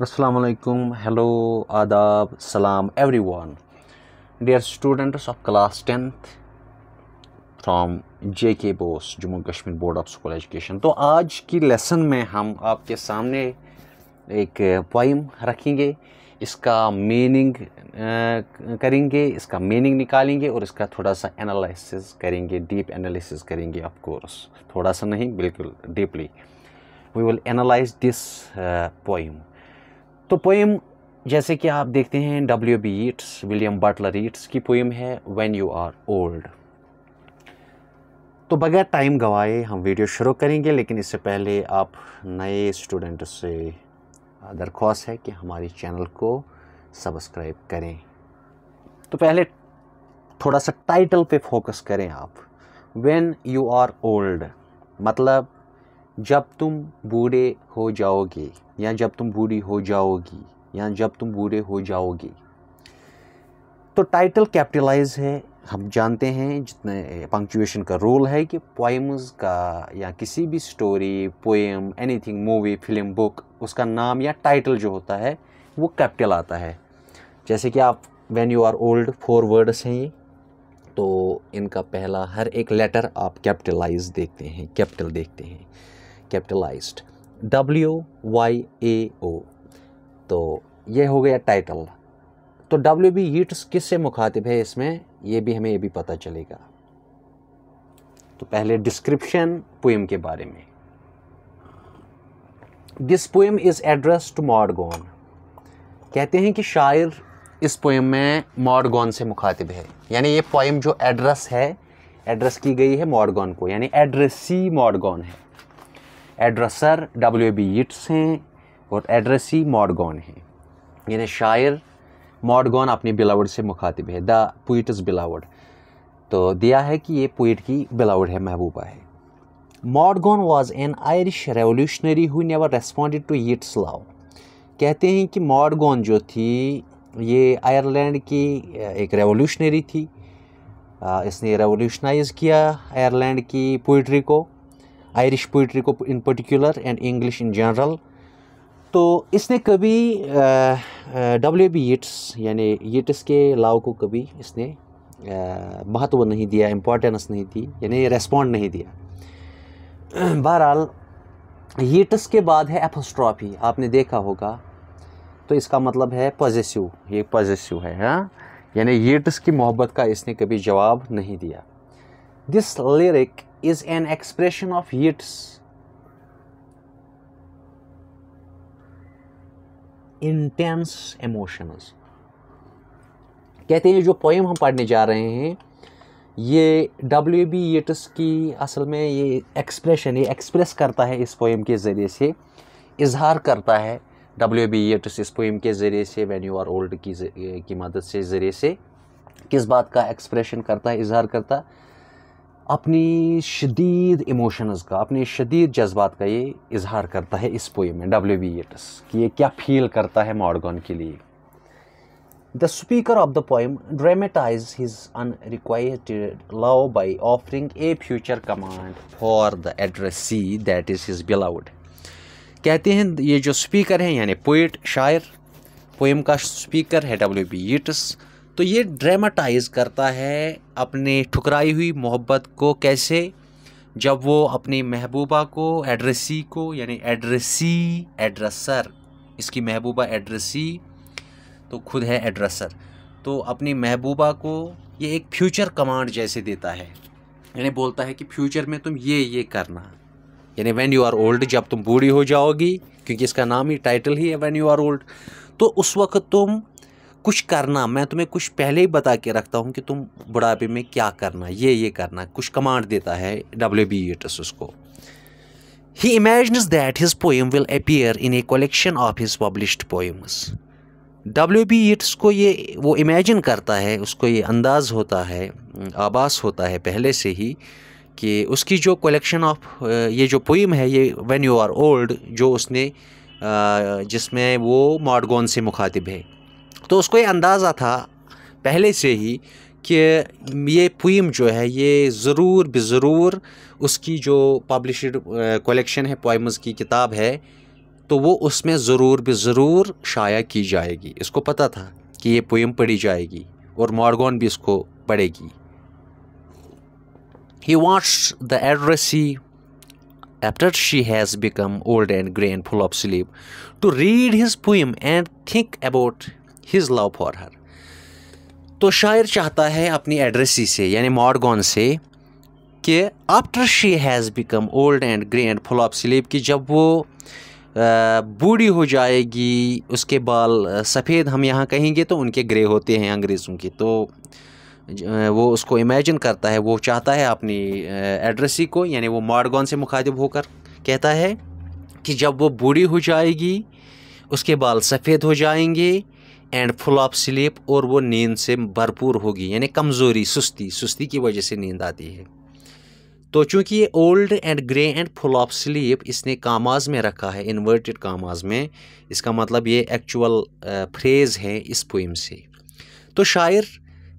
असलकुम हेलो आदाब सलाम everyone dear students of class tenth from J K BOSE Jammu Kashmir board of school education तो आज की लेसन में हम आपके सामने एक पोइम रखेंगे इसका मीनिंग करेंगे इसका मीनिंग निकालेंगे और इसका थोड़ा सा एनालिसिस करेंगे डीप एनालिसिस करेंगे ऑफ कोर्स थोड़ा सा नहीं बिल्कुल deeply we will analyse this poem तो पोइम जैसे कि आप देखते हैं W B Yeats William Butler Yeats की पोइम है व्हेन यू आर ओल्ड तो बगैर टाइम गवाए हम वीडियो शुरू करेंगे लेकिन इससे पहले आप नए स्टूडेंट से दरख्वास्त है कि हमारे चैनल को सब्सक्राइब करें तो पहले थोड़ा सा टाइटल पे फोकस करें आप व्हेन यू आर ओल्ड मतलब जब तुम बूढ़े हो जाओगे या जब तुम बूढ़ी हो जाओगी या जब तुम बूढ़े हो जाओगे तो टाइटल कैपिटलाइज है हम जानते हैं जितने पंक्चुएशन का रोल है कि पोइम्स का या किसी भी story poem anything movie film book उसका नाम या टाइटल जो होता है वो कैपिटल आता है जैसे कि आप when you are old four words हैं ये तो इनका पहला हर एक लेटर आप कैपिटलाइज देखते हैं कैपिटल देखते हैं capitalised W Y A O तो ये हो गया टाइटल तो डब्ल्यू बी ईट्स किस से मुखातिब है इसमें ये भी हमें ये भी पता चलेगा तो पहले डिस्क्रिप्शन पोएम के बारे में this poem is address to Maud Gonne कहते हैं कि शायर इस पोएम में मॉडगोन से मुखातिब है यानी ये पोएम जो एड्रेस है एड्रेस की गई है मॉडगॉन को यानी एड्रेसी मॉडगॉन है एड्रेसर डब्ल्यू बी यट्स हैं और एड्रेसी मॉडगॉन हैं यानी शायर मॉडगॉन अपने बिलावड़ से मुखातिब है द पोइट्स बिलावड़ तो दिया है कि ये पोइट की बिलावड़ है महबूबा है Maud Gonne was an Irish revolutionary who never responded to Yeats love कहते हैं कि मॉडगॉन जो थी ये आयरलैंड की एक रेवोल्यूशनरी थी इसने रेवोल्यूशनाइज़ किया आयरलैंड की पोइट्री को आयरिश पोइट्री को in particular and English in general तो इसने कभी डब्ल्यू बी यट्स यानी यट्स के लाव को कभी इसने महत्व नहीं दिया इम्पोर्टेंस नहीं दी यानी रेस्पॉन्ड नहीं दिया बहरहाल यट्स के बाद है एपोस्ट्रॉफी आपने देखा होगा तो इसका मतलब है पॉजिटिव ये पॉजिटिव है हाँ यानी यट्स की मोहब्बत का इसने कभी जवाब नहीं दिया this lyric is an expression of its intense emotions. कहते हैं जो पोएम हम पढ़ने जा रहे हैं ये डब्ल्यू बी येटस की असल में ये एक्सप्रेशन ये एक्सप्रेस करता है इस पोएम के ज़रिए से इजहार करता है डब्ल्यू बी येटस इस पोएम के ज़रिए से वैन यू आर ओल्ड की की मदद से ज़रिए से किस बात का एक्सप्रेशन करता है इजहार करता है अपनी शदीद इमोशंस का अपने शदीद जज्बात का ये इजहार करता है इस पोई में डब्ल्यू बी येटस कि ये क्या फील करता है मॉडगन के लिए the speaker of the poem dramatise his unrequited love by offering a future command for the addressee that is his beloved कहते हैं ये जो स्पीकर हैं यानी पोइट शायर पोइम का स्पीकर है डब्ल्यू बी ईट्स तो ये ड्रामाटाइज करता है अपने ठुकराई हुई मोहब्बत को कैसे जब वो अपनी महबूबा को एड्रेसी को यानी एड्रेसी एड्रेसर इसकी महबूबा एड्रेसी तो खुद है एड्रेसर तो अपनी महबूबा को ये एक फ्यूचर कमांड जैसे देता है यानी बोलता है कि फ्यूचर में तुम ये ये करना यानी वैन यू आर ओल्ड जब तुम बूढ़ी हो जाओगी क्योंकि इसका नाम ही टाइटल ही है वैन यू आर ओल्ड तो उस वक्त तुम कुछ करना मैं तुम्हें कुछ पहले ही बता के रखता हूँ कि तुम बुढ़ापे में क्या करना ये ये करना कुछ कमांड देता है डब्ल्यू बी येटस उसको ही imagines that his poem will appear in a collection of his published poems W B Yeats को ये वो इमेजिन करता है उसको ये अंदाज़ होता है आभास होता है पहले से ही कि उसकी जो कलेक्शन ऑफ ये जो पोइम है ये वैन यू आर ओल्ड जो उसने जिसमें वो मॉडगोन से मुखातिब है तो उसको ये अंदाज़ा था पहले से ही कि ये पुईम जो है ये ज़रूर बज़रूर उसकी जो पब्लिश कलेक्शन है पोइम्स की किताब है तो वो उसमें ज़रूर बज़रूर शाया की जाएगी इसको पता था कि ये पुईम पढ़ी जाएगी और मॉर्गोन भी इसको पढ़ेगी ही what's the addressee after she has become old and gray and full of sleep, to read his poem and think about his love for her तो शायर चाहता है अपनी एड्रेसी से यानी मॉडगॉन से कि after she has become old and grey and full of sleep कि जब वो बूढ़ी हो जाएगी उसके बाल सफ़ेद हम यहाँ कहेंगे तो उनके ग्रे होते हैं अंग्रेज़ों के तो वो उसको इमेजिन करता है वो चाहता है अपनी एड्रेसी को यानी वो मॉडगॉन से मुखातिब होकर कहता है कि जब वो बूढ़ी हो जाएगी उसके बाल सफ़ेद हो जाएंगे एंड फुल ऑफ स्लीप और वो नींद से भरपूर होगी यानी कमज़ोरी सुस्ती सुस्ती की वजह से नींद आती है तो चूंकि ये old and grey and full of sleep इसने कामाज में रखा है इन्वर्टेड कामाज में इसका मतलब ये एक्चुअल फ्रेज़ है इस पोइम से तो शायर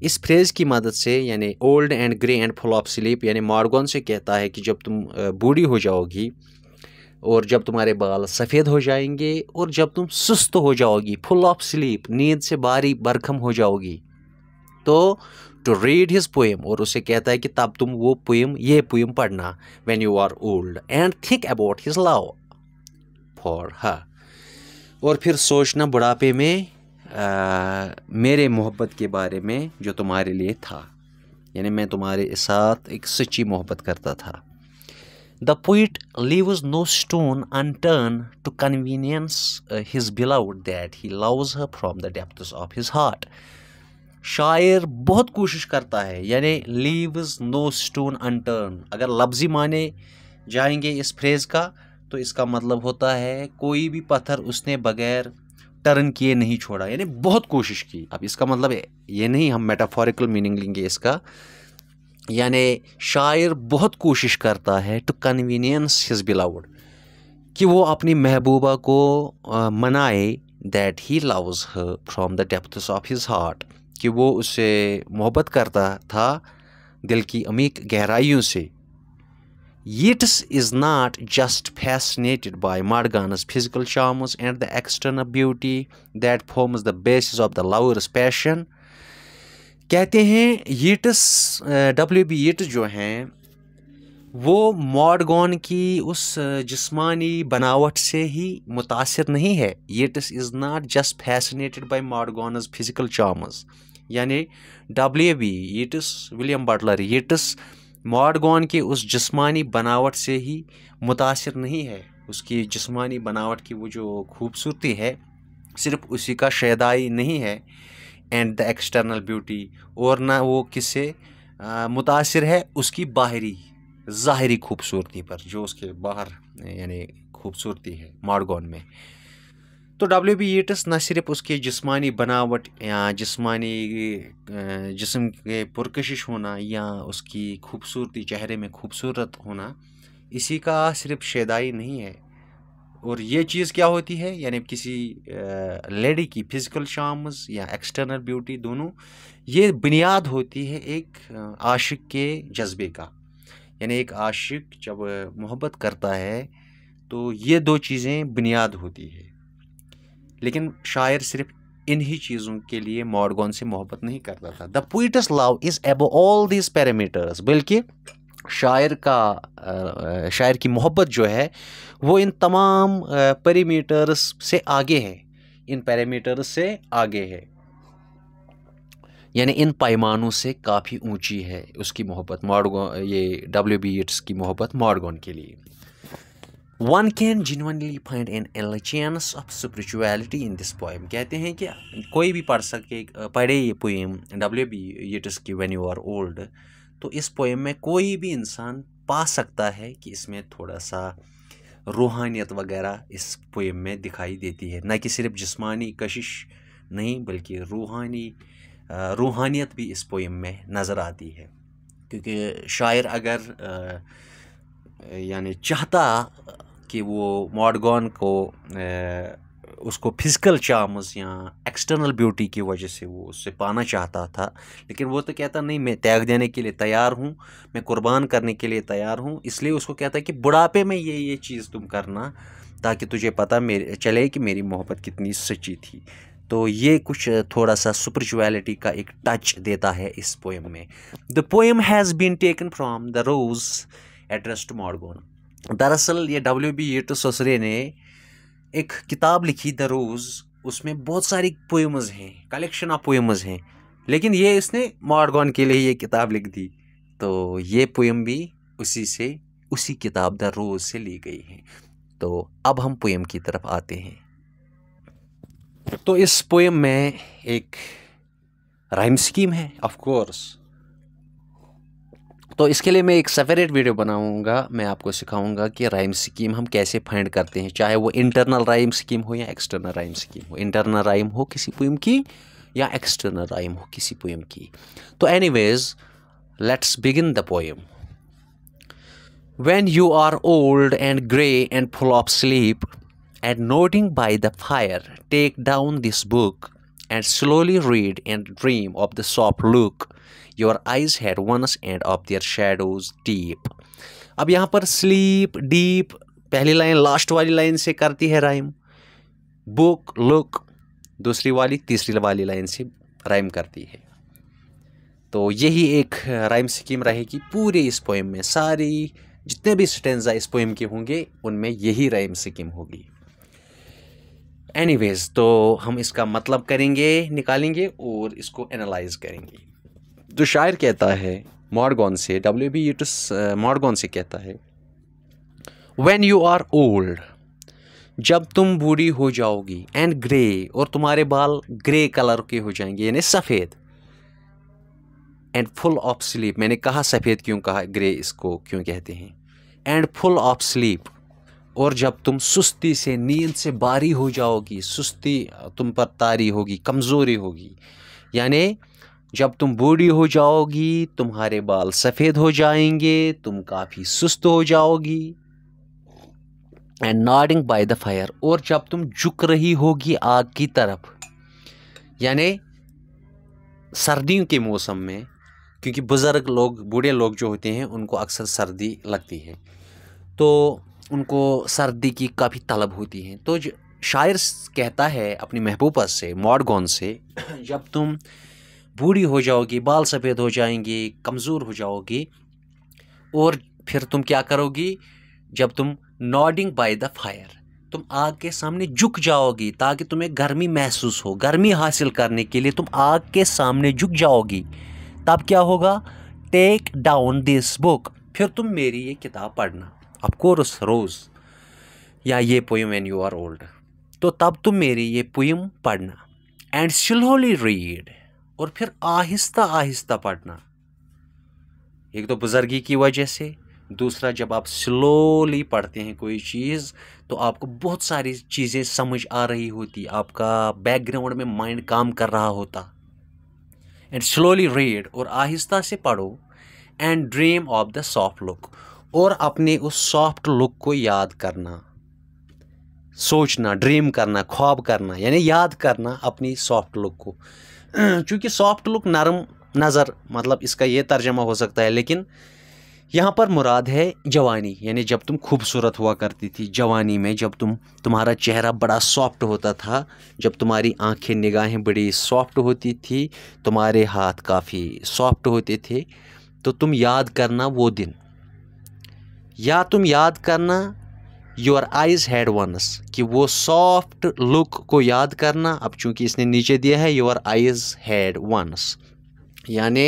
इस फ्रेज़ की मदद से यानी old and grey and full of sleep यानी मार्गोन से कहता है कि जब तुम बूढ़ी हो जाओगी और जब तुम्हारे बाल सफ़ेद हो जाएंगे और जब तुम सुस्त हो जाओगी फुल ऑफ स्लीप नींद से बारी बरखम हो जाओगी तो टू रीड हिज पोएम और उसे कहता है कि तब तुम वो पोएम ये पोएम पढ़ना when you are old and think about his love for her और फिर सोचना बुढ़ापे में आ, मेरे मोहब्बत के बारे में जो तुम्हारे लिए था यानी मैं तुम्हारे साथ एक सच्ची मोहब्बत करता था The poet leaves no stone unturned to convenience uh, his beloved that he loves her from the depths of his heart. शायर बहुत कोशिश करता है यानी leaves नो स्टोन unturned. अगर लफ्ज़ी माने जाएंगे इस फ्रेज़ का तो इसका मतलब होता है कोई भी पत्थर उसने बगैर टर्न किए नहीं छोड़ा यानी बहुत कोशिश की अब इसका मतलब ये नहीं हम मेटाफोरिकल मीनिंग लेंगे इसका यानि शायर बहुत कोशिश करता है टू कन्वीनियंस हिज बिलाउड कि वो अपनी महबूबा को मनाए that he loves her from the depth of his heart कि वो उसे मोहब्बत करता था दिल की अमीक गहराइयों से Yeats is not just fascinated by Maud Gonne's physical charms and the external beauty that forms the basis of the lover's passion कहते हैं येटस डब्ल्यू बी येटस जो हैं वो मॉडगोन की उस जिस्मानी बनावट से ही मुतासर नहीं है Yeats is not just fascinated by Maud Gonne's physical charms यानी W B Yeats William Butler Yeats Maud Gonne की उस जिस्मानी बनावट से ही मुतासर नहीं है उसकी जिस्मानी बनावट की वो जो खूबसूरती है सिर्फ उसी का शहदाई नहीं है एंड द एक्सटर्नल ब्यूटी और ना वो किससे मुतासर है उसकी बाहरी ज़ाहरी खूबसूरती पर जो उसके बाहर यानी खूबसूरती है मार्गोन में तो डब्ल्यू बी ईटस न सिर्फ उसके जिस्मानी बनावट या जिस्मानी जिसम के पुरकशिश होना या उसकी खूबसूरती चेहरे में खूबसूरत होना इसी का सिर्फ शेदाई नहीं है और ये चीज़ क्या होती है यानी किसी लेडी की फिज़िकल शाम्स या एक्सटर्नल ब्यूटी दोनों ये बुनियाद होती है एक आशिक के जज्बे का यानी एक आशिक जब मोहब्बत करता है तो ये दो चीज़ें बुनियाद होती है लेकिन शायर सिर्फ इन ही चीज़ों के लिए मॉडगोन से मोहब्बत नहीं करता था the poet's love is above all this parameters बल्कि शायर का शायर की मोहब्बत जो है वो इन तमाम पैरामीटर्स से आगे है इन पैरामीटर्स से आगे है यानी इन पैमानों से काफ़ी ऊंची है उसकी मोहब्बत मॉडगो ये डब्ल्यू बी एट्स की मोहब्बत मॉडगोन के लिए one can genuinely find an allegiance of spirituality in this poem कहते हैं कि कोई भी पढ़ सके पढ़े ये पोएम डब्ल्यू बी एट्स की वैन यू आर ओल्ड तो इस पोएम में कोई भी इंसान पा सकता है कि इसमें थोड़ा सा रूहानियत वगैरह इस पोएम में दिखाई देती है न कि सिर्फ जिस्मानी कशिश नहीं बल्कि रूहानी रूहानियत भी इस पोएम में नज़र आती है क्योंकि शायर अगर यानी चाहता कि वो मॉडगन को उसको फिज़िकल चार्म्स या एक्सटर्नल ब्यूटी की वजह से वो उससे पाना चाहता था लेकिन वो तो कहता नहीं मैं त्याग देने के लिए तैयार हूँ मैं कुर्बान करने के लिए तैयार हूँ इसलिए उसको कहता कि बुढ़ापे में ये ये चीज़ तुम करना ताकि तुझे पता मेरे चले कि मेरी मोहब्बत कितनी सच्ची थी तो ये कुछ थोड़ा सा स्परिचुअलिटी का एक टच देता है इस पोएम में the poem has been taken from the Rose address to Maud Gonne दरअसल ये डब्ल्यू बी टू ससरे ने एक किताब लिखी द रोज़ उसमें बहुत सारी पोएम्स हैं कलेक्शन ऑफ पोएम्स हैं लेकिन ये इसने मॉडगॉन के लिए ये किताब लिख दी तो ये पोएम भी उसी से उसी किताब द रोज़ से ली गई है तो अब हम पोएम की तरफ आते हैं तो इस पोएम में एक राइम स्कीम है ऑफ कोर्स तो इसके लिए मैं एक सेपरेट वीडियो बनाऊंगा मैं आपको सिखाऊंगा कि राइम स्कीम हम कैसे फाइंड करते हैं चाहे वो इंटरनल राइम स्कीम हो या एक्सटर्नल राइम स्कीम हो इंटरनल राइम हो किसी पोइम की या एक्सटर्नल राइम हो किसी पोइम की तो anyways let's begin the poem when you are old and grey and full of sleep and nodding by the fire take down this book and slowly read and dream of the soft look your eyes had once and of their shadows deep अब यहाँ पर sleep deep पहली line last वाली line से करती है rhyme book look दूसरी वाली तीसरी वाली लाइन से राइम करती है तो यही एक राइम स्कीम रहेगी पूरे इस पोएम में सारी जितने भी स्टेंजा इस पोएम के होंगे उनमें यही राइम स्कीम होगी एनीवेज तो हम इसका मतलब करेंगे निकालेंगे और इसको एनालाइज करेंगे तो शायर कहता है मॉर्गन से डब्ल्यू बी यूटस मॉर्गन से कहता है वैन यू आर ओल्ड जब तुम बूढ़ी हो जाओगी एंड ग्रे और तुम्हारे बाल ग्रे कलर के हो जाएंगे यानी सफ़ेद एंड फुल ऑफ स्लीप मैंने कहा सफ़ेद क्यों कहा ग्रे इसको क्यों कहते हैं एंड फुल ऑफ स्लीप और जब तुम सुस्ती से नींद से बारी हो जाओगी सुस्ती तुम पर तारी होगी कमज़ोरी होगी यानी जब तुम बूढ़ी हो जाओगी तुम्हारे बाल सफ़ेद हो जाएंगे तुम काफ़ी सुस्त हो जाओगी and nodding by the fire और जब तुम झुक रही होगी आग की तरफ यानि सर्दियों के मौसम में क्योंकि बुज़ुर्ग लोग बूढ़े लोग जो होते हैं उनको अक्सर सर्दी लगती है तो उनको सर्दी की काफ़ी तलब होती है तो शायर कहता है अपनी महबूबा से मॉडगोन से जब तुम बूढ़ी हो जाओगी बाल सफ़ेद हो जाएंगी कमज़ोर हो जाओगी और फिर तुम क्या करोगी जब तुम नॉडिंग बाय द फायर तुम आग के सामने झुक जाओगी ताकि तुम्हें गर्मी महसूस हो गर्मी हासिल करने के लिए तुम आग के सामने झुक जाओगी तब क्या होगा टेक डाउन दिस बुक फिर तुम मेरी ये किताब पढ़ना अफकोर्स रोज़ या ये poem when you are old तो तब तुम मेरी ये पोइम पढ़ना एंड स्लोली रीड और फिर आहिस्ता आहिस्ता पढ़ना एक तो बुज़ुर्गी की वजह से दूसरा जब आप स्लोली पढ़ते हैं कोई चीज़ तो आपको बहुत सारी चीज़ें समझ आ रही होती आपका बैकग्राउंड में माइंड काम कर रहा होता एंड स्लोली रीड और आहिस्ता से पढ़ो and dream of the soft look और अपने उस सॉफ्ट लुक को याद करना सोचना ड्रीम करना ख्वाब करना यानी याद करना अपनी सॉफ्ट लुक को चूँकि सॉफ्ट लुक नरम नज़र मतलब इसका ये तर्जमा हो सकता है लेकिन यहाँ पर मुराद है जवानी यानी जब तुम खूबसूरत हुआ करती थी जवानी में जब तुम तुम्हारा चेहरा बड़ा सॉफ्ट होता था जब तुम्हारी आंखें निगाहें बड़ी सॉफ्ट होती थी तुम्हारे हाथ काफ़ी सॉफ्ट होते थे तो तुम याद करना वो दिन या तुम याद करना योर आइज़ हैड वंस कि वो सॉफ्ट लुक को याद करना अब चूंकि इसने नीचे दिया है योर आइज़ हैड वंस यानी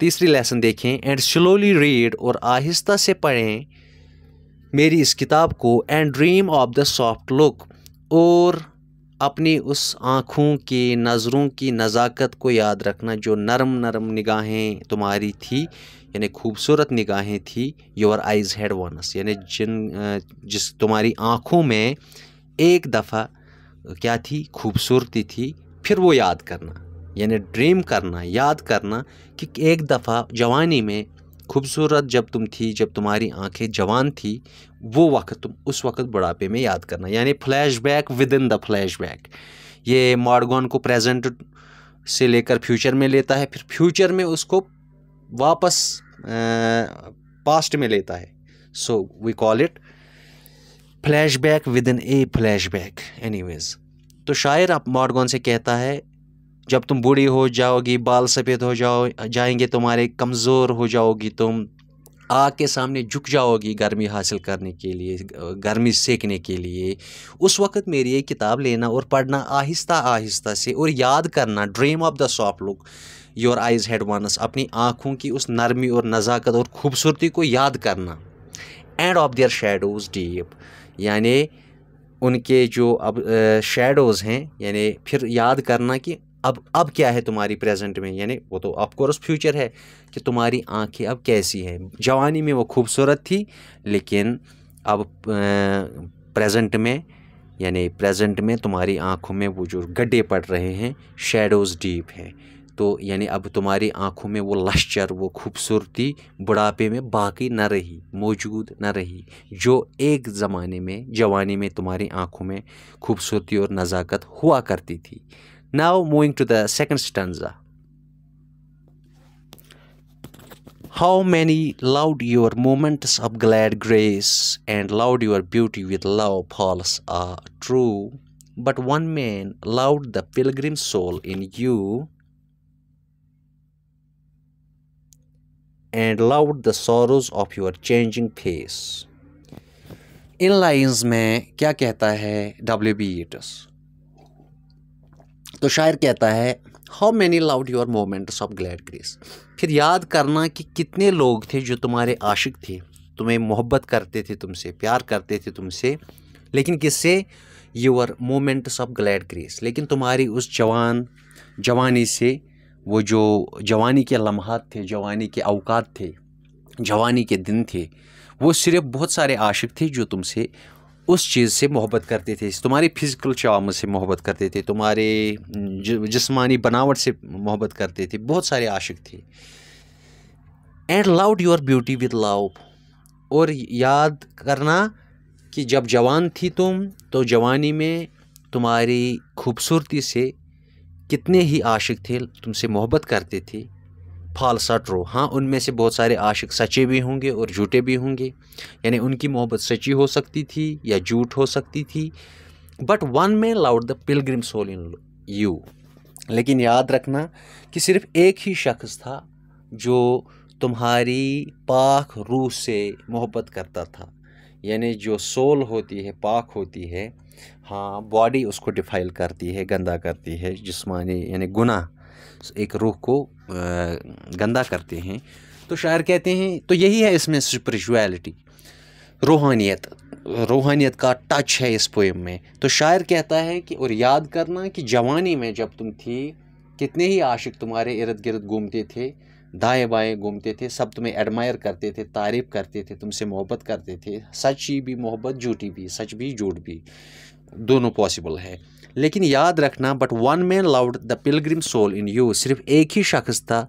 तीसरी लेसन देखें एंड स्लोली रीड और आहिस्ता से पढ़ें मेरी इस किताब को and dream of the soft look और अपनी उस आँखों की नज़रों की नज़ाकत को याद रखना जो नरम नरम निगाहें तुम्हारी थी यानी खूबसूरत निगाहें थी योर आइज़ हेड वनस यानी जिन जिस तुम्हारी आँखों में एक दफ़ा क्या थी खूबसूरती थी फिर वो याद करना यानी ड्रीम करना याद करना कि एक दफ़ा जवानी में खूबसूरत जब तुम थी जब तुम्हारी आंखें जवान थी वो वक्त तुम उस वक्त बुढ़ापे में याद करना यानी flashback within the flashback ये मॉडगॉन को प्रेजेंट से लेकर फ्यूचर में लेता है फिर फ्यूचर में उसको वापस पास्ट में लेता है so we call it flashback within a flashback anyways तो शायर आप मॉडगॉन से कहता है जब तुम बूढ़ी हो जाओगी बाल सफ़ेद हो जाओ जाएंगे तुम्हारे कमज़ोर हो जाओगी तुम आग के सामने झुक जाओगी गर्मी हासिल करने के लिए गर्मी सेकने के लिए उस वक्त मेरी ये किताब लेना और पढ़ना आहिस्ता आहिस्ता से और याद करना dream of the soft look your eyes had once अपनी आँखों की उस नरमी और नज़ाकत और ख़ूबसूरती को याद करना and of their shadows deep यानी उनके जो अब शेडोज़ हैं यानी फिर याद करना कि अब अब क्या है तुम्हारी प्रेजेंट में यानी वो तो ऑफकोर्स फ्यूचर है कि तुम्हारी आंखें अब कैसी हैं जवानी में वो खूबसूरत थी लेकिन अब प्रेजेंट में यानी प्रेजेंट में तुम्हारी आंखों में वो जो गड्ढे पड़ रहे हैं शेडोज़ डीप हैं तो यानी अब तुम्हारी आंखों में वो लश्चर वो खूबसूरती बुढ़ापे में बाकी न रही मौजूद न रही जो एक ज़माने में जवानी में तुम्हारी आंखों में खूबसूरती और नज़ाकत हुआ करती थी Now moving to the second stanza. How many loved your moments of glad grace and loved your beauty with love false are true, but one man loved the pilgrim soul in you and loved the sorrows of your changing face. In lines में क्या कहता है W तो शायर कहता है how many love your moments of glad grace फिर याद करना कि कितने लोग थे जो तुम्हारे आशिक थे तुम्हें मोहब्बत करते थे तुमसे प्यार करते थे तुमसे लेकिन किससे your moments of glad grace लेकिन तुम्हारी उस जवान जवानी से वो जो जवानी के लम्हात थे जवानी के अवकात थे जवानी के दिन थे वो सिर्फ बहुत सारे आशिक थे जो तुमसे उस चीज़ से मोहब्बत करते थे तुम्हारे फिज़िकल चाम से मोहब्बत करते थे तुम्हारे जिसमानी बनावट से मोहब्बत करते थे बहुत सारे आशिक थे and love your beauty with love और याद करना कि जब जवान थी तुम तो जवानी में तुम्हारी खूबसूरती से कितने ही आशिक थे तुमसे मोहब्बत करते थे फालसा रो हाँ उनमें से बहुत सारे आशिक सच्चे भी होंगे और झूठे भी होंगे यानी उनकी मोहब्बत सच्ची हो सकती थी या झूठ हो सकती थी but one may loved the pilgrim soul in you लेकिन याद रखना कि सिर्फ एक ही शख्स था जो तुम्हारी पाक रूह से मोहब्बत करता था यानी जो सोल होती है पाक होती है हाँ बॉडी उसको डिफाइल करती है गंदा करती है जिसमानी यानी गुनाह एक रूह को गंदा करते हैं तो शायर कहते हैं तो यही है इसमें स्परिचुअलिटी रूहानियत रूहानियत का टच है इस पोएम में तो शायर कहता है कि और याद करना कि जवानी में जब तुम थी कितने ही आशिक तुम्हारे इर्द गिर्द घूमते थे दाएं बाएं घूमते थे सब तुम्हें एडमायर करते थे तारीफ़ करते थे तुमसे मोहब्बत करते थे सच ही भी मोहब्बत झूठी भी सच भी झूठ भी दोनों पॉसिबल है लेकिन याद रखना but one man loved the pilgrim soul in you सिर्फ एक ही शख्स था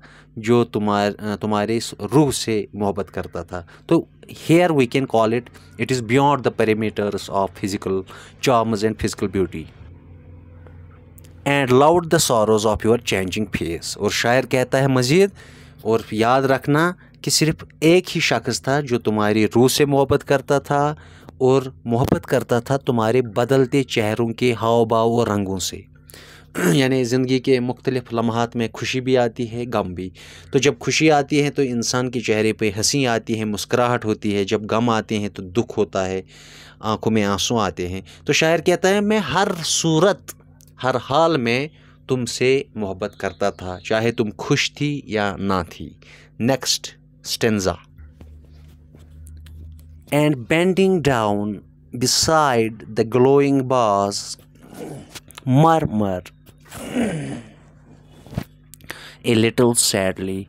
जो तुम्हार तुम्हारे रूह से मोहब्बत करता था तो here we can call it it is beyond the parameters of physical charms and physical beauty and loved the sorrows of your changing face और शायर कहता है मज़ीद और याद रखना कि सिर्फ एक ही शख्स था जो तुम्हारी रूह से मोहब्बत करता था और मोहब्बत करता था तुम्हारे बदलते चेहरों के हाव भाव और रंगों से यानी ज़िंदगी के मुख्तलिफ़ लम्हात में खुशी भी आती है गम भी तो जब खुशी आती है तो इंसान के चेहरे पे हंसी आती है मुस्कराहट होती है जब गम आते हैं तो दुख होता है आंखों में आंसू आते हैं तो शायर कहता है मैं हर सूरत हर हाल में तुमसे मोहब्बत करता था चाहे तुम खुश थी या ना थी next stanza and bending down beside the glowing bars, murmur a little sadly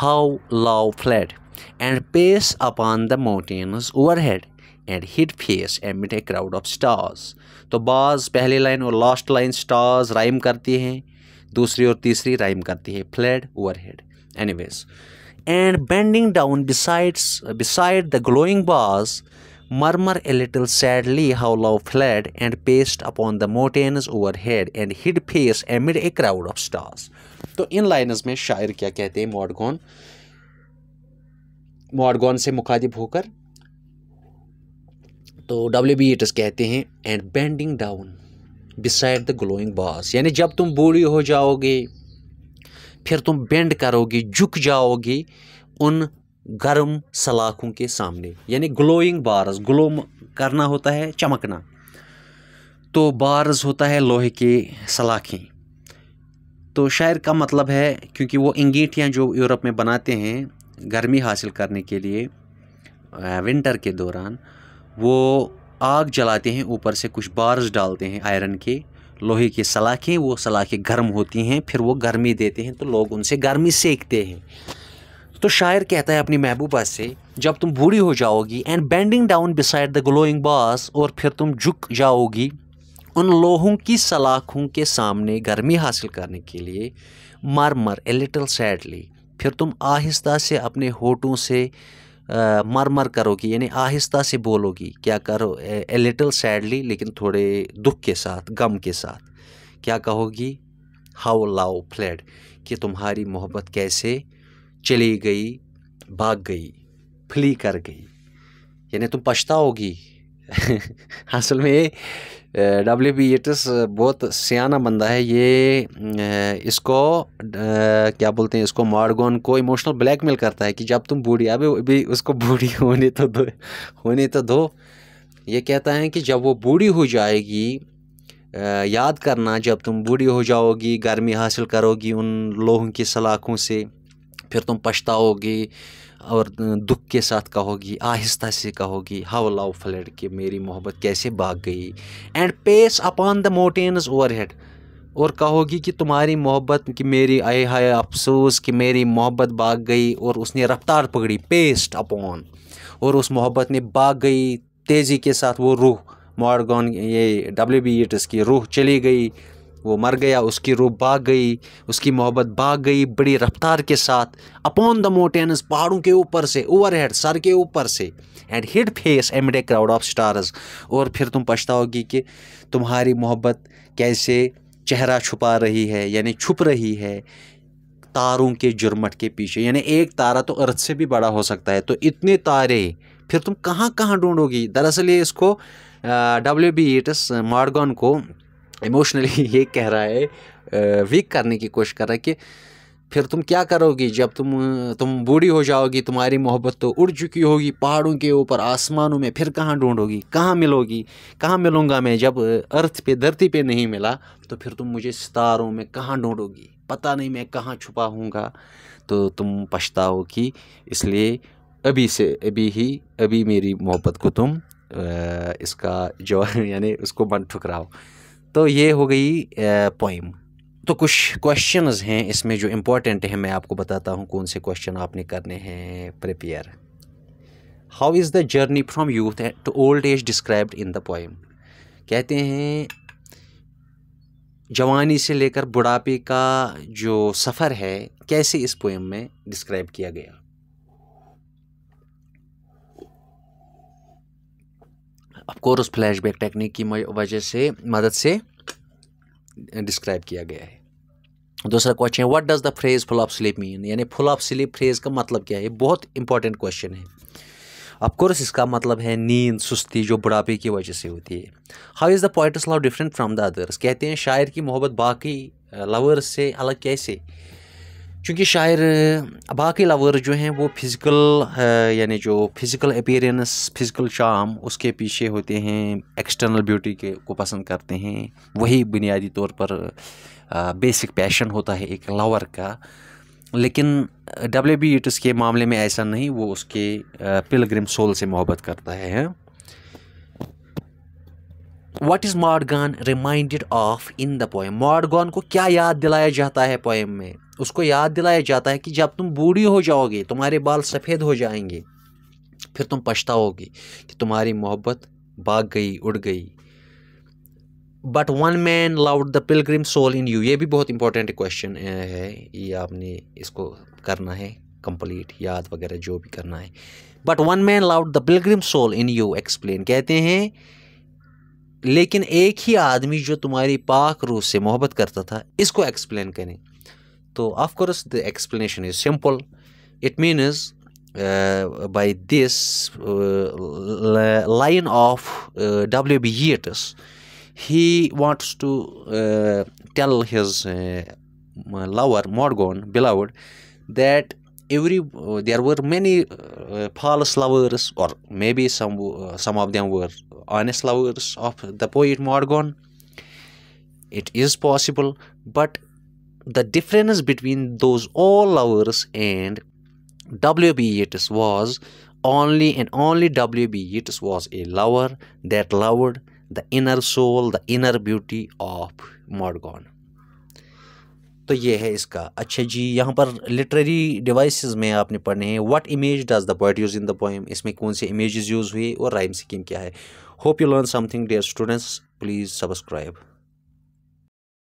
how love fled and paced upon the mountains overhead and hid face amid a crowd of stars. तो बाज पहली लाइन और last line stars rhyme करती हैं दूसरी और तीसरी rhyme करती है fled overhead anyways and bending down besides beside the glowing bars murmur a little sadly how love fled and paced upon the mountains overhead and hid face amid a crowd of stars तो इन लाइनज में शायर क्या कहते हैं मॉडगॉन मॉडगॉन से मुखातिब होकर तो डब्ल्यू बी एटस कहते हैं and bending down beside the glowing bars यानी जब तुम बूढ़ी हो जाओगे फिर तुम बेंड करोगे झुक जाओगे उन गर्म सलाखों के सामने यानी ग्लोइंग बार्स ग्लो करना होता है चमकना तो बार्स होता है लोहे के सलाखें तो शायर का मतलब है क्योंकि वो इंगीठियाँ जो यूरोप में बनाते हैं गर्मी हासिल करने के लिए विंटर के दौरान वो आग जलाते हैं ऊपर से कुछ बार्स डालते हैं आयरन के लोहे की सलाखें वो सलाखें गर्म होती हैं फिर वो गर्मी देते हैं तो लोग उनसे गर्मी सेकते हैं तो शायर कहता है अपनी महबूबा से जब तुम बूढ़ी हो जाओगी and bending down beside the glowing bars और फिर तुम झुक जाओगी उन लोहों की सलाखों के सामने गर्मी हासिल करने के लिए मरमर ए लिटल सैडली फिर तुम आहिस्ता से अपने होठों से मर मर करोगी यानी आहिस्ता से बोलोगी क्या करो ए लिटल सैडली लेकिन थोड़े दुख के साथ गम के साथ क्या कहोगी हाउ लाओ फ्लैड कि तुम्हारी मोहब्बत कैसे चली गई भाग गई फली कर गई यानी तुम पछताओगी असल में डब्ल्यू बी एटस बहुत सियाना बंदा है ये इसको क्या बोलते हैं इसको मार्गोन को इमोशनल ब्लैकमेल करता है कि जब तुम बूढ़ी अभी अभी उसको बूढ़ी होने तो दो होने तो दो ये कहता है कि जब वो बूढ़ी हो जाएगी याद करना जब तुम बूढ़ी हो जाओगी गर्मी हासिल करोगी उन लोगों की सलाखों से फिर तुम पछताओगी और दुख के साथ कहोगी आहिस्ता से कहोगी हाउ लव फ्लड कि मेरी मोहब्बत कैसे भाग गई and paced upon the mountains overhead और कहोगी कि तुम्हारी मोहब्बत कि मेरी आए हाय अफसोस कि मेरी मोहब्बत भाग गई और उसने रफ्तार पकड़ी पेस्ट अपॉन और उस मोहब्बत ने भाग गई तेज़ी के साथ वो रूह मॉडगॉन ये डब्ल्यू बी एटस की रूह चली गई वो मर गया उसकी रूह भाग गई उसकी मोहब्बत भाग गई बड़ी रफ्तार के साथ अपॉन द माउंटेन्स पहाड़ों के ऊपर से ओवरहेड सर के ऊपर से and hid face amid crowd of stars और फिर तुम पछताओगी कि तुम्हारी मोहब्बत कैसे चेहरा छुपा रही है यानी छुप रही है तारों के जुर्मट के पीछे यानी एक तारा तो अर्थ से भी बड़ा हो सकता है तो इतने तारे फिर तुम कहाँ कहाँ ढूंढोगी दरअसल ये इसको डब्ल्यू बी एटस मार्गन को इमोशनली ये कह रहा है वीक करने की कोशिश कर रहा है कि फिर तुम क्या करोगी जब तुम तुम बूढ़ी हो जाओगी तुम्हारी मोहब्बत तो उड़ चुकी होगी पहाड़ों के ऊपर आसमानों में फिर कहाँ ढूंढोगी कहाँ मिलोगी कहाँ मिलूँगा मैं जब अर्थ पे धरती पे नहीं मिला तो फिर तुम मुझे सितारों में कहाँ ढूंढोगी पता नहीं मैं कहाँ छुपा हूँगा तो तुम पछताओ कि इसलिए अभी से अभी ही अभी मेरी मोहब्बत को तुम इसका जो यानी उसको मन ठुकराओ तो ये हो गई पोइम तो कुछ क्वेश्चंस हैं इसमें जो इम्पोर्टेंट हैं मैं आपको बताता हूँ कौन से क्वेश्चन आपने करने हैं prepare how is the journey from youth to old age described in the poem कहते हैं जवानी से लेकर बुढ़ापे का जो सफ़र है कैसे इस पोइम में डिस्क्राइब किया गया अफकोर्स फ्लैशबैक टेक्निक की वजह से मदद से डिस्क्राइब किया गया है दूसरा क्वेश्चन है what does the phrase full of sleep mean यानी फुल ऑफ स्लीप फ्रेज का मतलब क्या है बहुत इंपॉर्टेंट क्वेश्चन है अफकोर्स इसका मतलब है नींद सुस्ती जो बुढ़ापे की वजह से होती है how is the of love different from the others कहते हैं शायर की मोहब्बत बाकी लवर्स से अलग कैसे क्योंकि शायर बाकी लवर जो हैं वो फिज़िकल यानी जो फिज़िकल अपेरेंस फिज़िकल शाम उसके पीछे होते हैं एक्सटर्नल ब्यूटी के को पसंद करते हैं वही बुनियादी तौर पर बेसिक पैशन होता है एक लवर का लेकिन डब्ल्यू बी के मामले में ऐसा नहीं वो उसके पिलग्रिम सोल से मोहब्बत करता है what is Maud Gonne reminded of in the poem Maud Gonne को क्या याद दिलाया जाता है पोएम में उसको याद दिलाया जाता है कि जब तुम बूढ़ी हो जाओगे तुम्हारे बाल सफ़ेद हो जाएंगे फिर तुम पछताओगे कि तुम्हारी मोहब्बत भाग गई उड़ गई but one man love the pilgrim soul in you ये भी बहुत इंपॉर्टेंट क्वेश्चन है ये आपने इसको करना है कंप्लीट याद वगैरह जो भी करना है but one man love the pilgrim soul in you explain कहते हैं लेकिन एक ही आदमी जो तुम्हारी पाक रूह से मोहब्बत करता था इसको एक्सप्लेन करें तो of course the explanation is simple it means by this line of W B Yeats he wants to tell his lover Maud Gonne beloved that every uh, there were many uh, false lovers or maybe some uh, some of them were honest lovers of the poet morgan it is possible but the difference between those all lovers and w.b yeats was only and only w.b yeats was a lover that loved the inner soul the inner beauty of morgan तो ये है इसका अच्छा जी यहाँ पर literary devices में आपने पढ़ने हैं what image does the poet use in the poem इसमें कौन से इमेजेस यूज़ हुए और राइम स्कीम क्या है hope you learn something dear students please subscribe